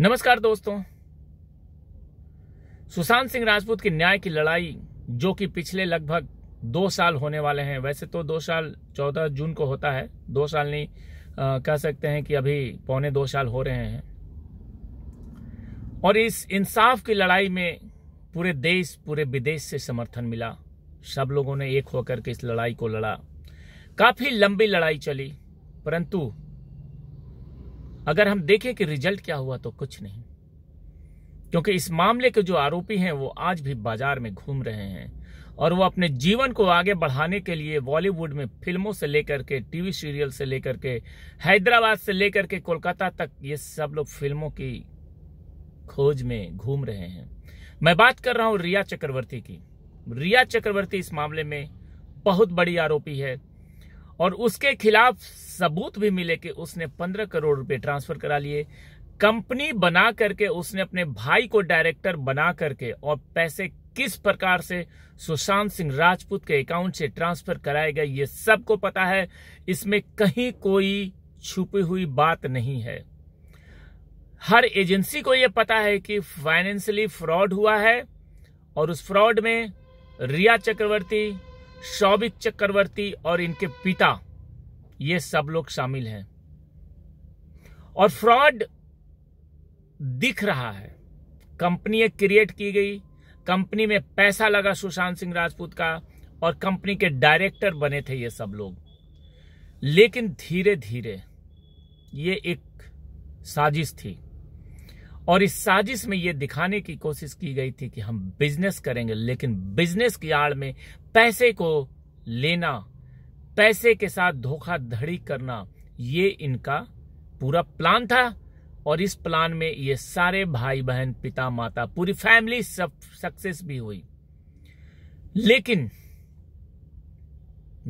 नमस्कार दोस्तों सुशांत सिंह राजपूत की न्याय की लड़ाई जो कि पिछले लगभग दो साल होने वाले हैं वैसे तो दो साल चौदह जून को होता है दो साल नहीं आ, कह सकते हैं कि अभी पौने दो साल हो रहे हैं और इस इंसाफ की लड़ाई में पूरे देश पूरे विदेश से समर्थन मिला सब लोगों ने एक होकर के इस लड़ाई को लड़ा काफी लंबी लड़ाई चली परंतु अगर हम देखें कि रिजल्ट क्या हुआ तो कुछ नहीं क्योंकि इस मामले के जो आरोपी हैं वो आज भी बाजार में घूम रहे हैं और वो अपने जीवन को आगे बढ़ाने के लिए बॉलीवुड में फिल्मों से लेकर के टीवी सीरियल से लेकर के हैदराबाद से लेकर के कोलकाता तक ये सब लोग फिल्मों की खोज में घूम रहे हैं मैं बात कर रहा हूं रिया चक्रवर्ती की रिया चक्रवर्ती इस मामले में बहुत बड़ी आरोपी है और उसके खिलाफ सबूत भी मिले कि उसने पंद्रह करोड़ रुपए ट्रांसफर करा लिए कंपनी बना करके उसने अपने भाई को डायरेक्टर बना करके और पैसे किस प्रकार से सुशांत सिंह राजपूत के अकाउंट से ट्रांसफर कराए गए ये सबको पता है इसमें कहीं कोई छुपी हुई बात नहीं है हर एजेंसी को यह पता है कि फाइनेंशियली फ्रॉड हुआ है और उस फ्रॉड में रिया चक्रवर्ती शौबिक चक्रवर्ती और इनके पिता ये सब लोग शामिल हैं और फ्रॉड दिख रहा है कंपनियां क्रिएट की गई कंपनी में पैसा लगा सुशांत सिंह राजपूत का और कंपनी के डायरेक्टर बने थे ये सब लोग लेकिन धीरे धीरे ये एक साजिश थी और इस साजिश में यह दिखाने की कोशिश की गई थी कि हम बिजनेस करेंगे लेकिन बिजनेस की आड़ में पैसे को लेना पैसे के साथ धोखाधड़ी करना ये इनका पूरा प्लान था और इस प्लान में ये सारे भाई बहन पिता माता पूरी फैमिली सब सक्सेस भी हुई लेकिन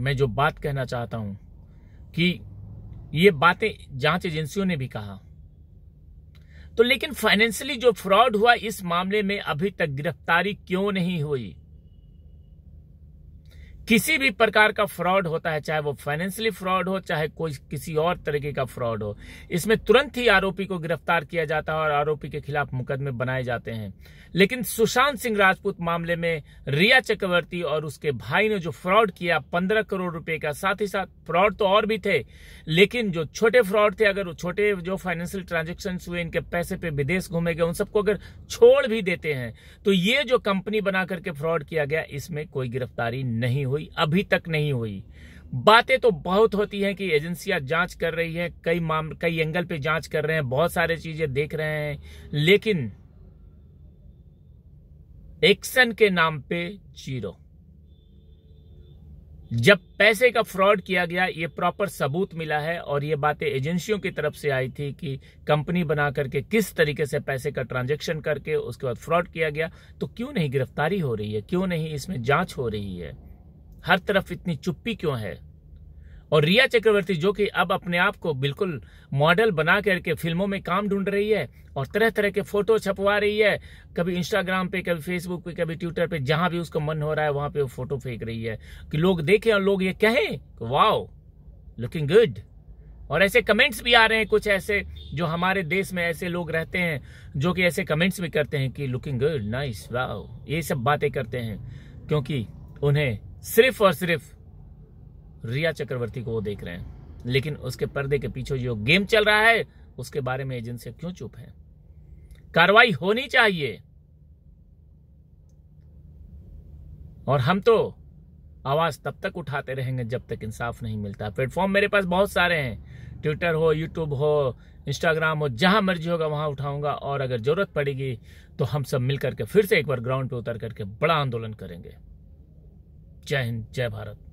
मैं जो बात कहना चाहता हूं कि ये बातें जांच एजेंसियों ने भी कहा तो लेकिन फाइनेंशियली जो फ्रॉड हुआ इस मामले में अभी तक गिरफ्तारी क्यों नहीं हुई किसी भी प्रकार का फ्रॉड होता है चाहे वो फाइनेंशियली फ्रॉड हो चाहे कोई किसी और तरीके का फ्रॉड हो इसमें तुरंत ही आरोपी को गिरफ्तार किया जाता है और आरोपी के खिलाफ मुकदमे बनाए जाते हैं लेकिन सुशांत सिंह राजपूत मामले में रिया चक्रवर्ती और उसके भाई ने जो फ्रॉड किया पंद्रह करोड़ रुपए का साथ ही साथ फ्रॉड तो और भी थे लेकिन जो छोटे फ्रॉड थे अगर छोटे जो फाइनेंशियल ट्रांजेक्शन हुए इनके पैसे पे विदेश घूमे गए उन सबको अगर छोड़ भी देते हैं तो ये जो कंपनी बना करके फ्रॉड किया गया इसमें कोई गिरफ्तारी नहीं हुई हुई अभी तक नहीं हुई बातें तो बहुत होती हैं कि एजेंसियां जांच कर रही है कई माम कई एंगल पे जांच कर रहे हैं बहुत सारे चीजें देख रहे हैं लेकिन एक्शन के नाम पे जीरो जब पैसे का फ्रॉड किया गया ये प्रॉपर सबूत मिला है और ये बातें एजेंसियों की तरफ से आई थी कि कंपनी बना करके किस तरीके से पैसे का ट्रांजैक्शन करके उसके बाद फ्रॉड किया गया तो क्यों नहीं गिरफ्तारी हो रही है क्यों नहीं इसमें जांच हो रही है हर तरफ इतनी चुप्पी क्यों है और रिया चक्रवर्ती जो कि अब अपने आप को बिल्कुल मॉडल बना करके फिल्मों में काम ढूंढ रही है और तरह तरह के फोटो छपवा रही है कभी इंस्टाग्राम पे कभी फेसबुक पे कभी ट्विटर पे जहां भी उसका मन हो रहा है वहां पे वो फोटो फेंक रही है कि लोग देखें और लोग ये कहें वाओ लुकिंग गुड और ऐसे कमेंट्स भी आ रहे हैं कुछ ऐसे जो हमारे देश में ऐसे लोग रहते हैं जो कि ऐसे कमेंट्स भी करते हैं कि लुकिंग गुड नाइस वाओ ये सब बातें करते हैं क्योंकि उन्हें सिर्फ और सिर्फ रिया चक्रवर्ती को वो देख रहे हैं लेकिन उसके पर्दे के पीछे जो गेम चल रहा है उसके बारे में एजेंसियां क्यों चुप है कार्रवाई होनी चाहिए और हम तो आवाज तब तक उठाते रहेंगे जब तक इंसाफ नहीं मिलता प्लेटफॉर्म मेरे पास बहुत सारे हैं ट्विटर हो यूट्यूब हो इंस्टाग्राम हो जहां मर्जी होगा वहां उठाऊंगा और अगर जरूरत पड़ेगी तो हम सब मिलकर के फिर से एक बार ग्राउंड पे उतर करके बड़ा आंदोलन करेंगे जय हिंद जय भारत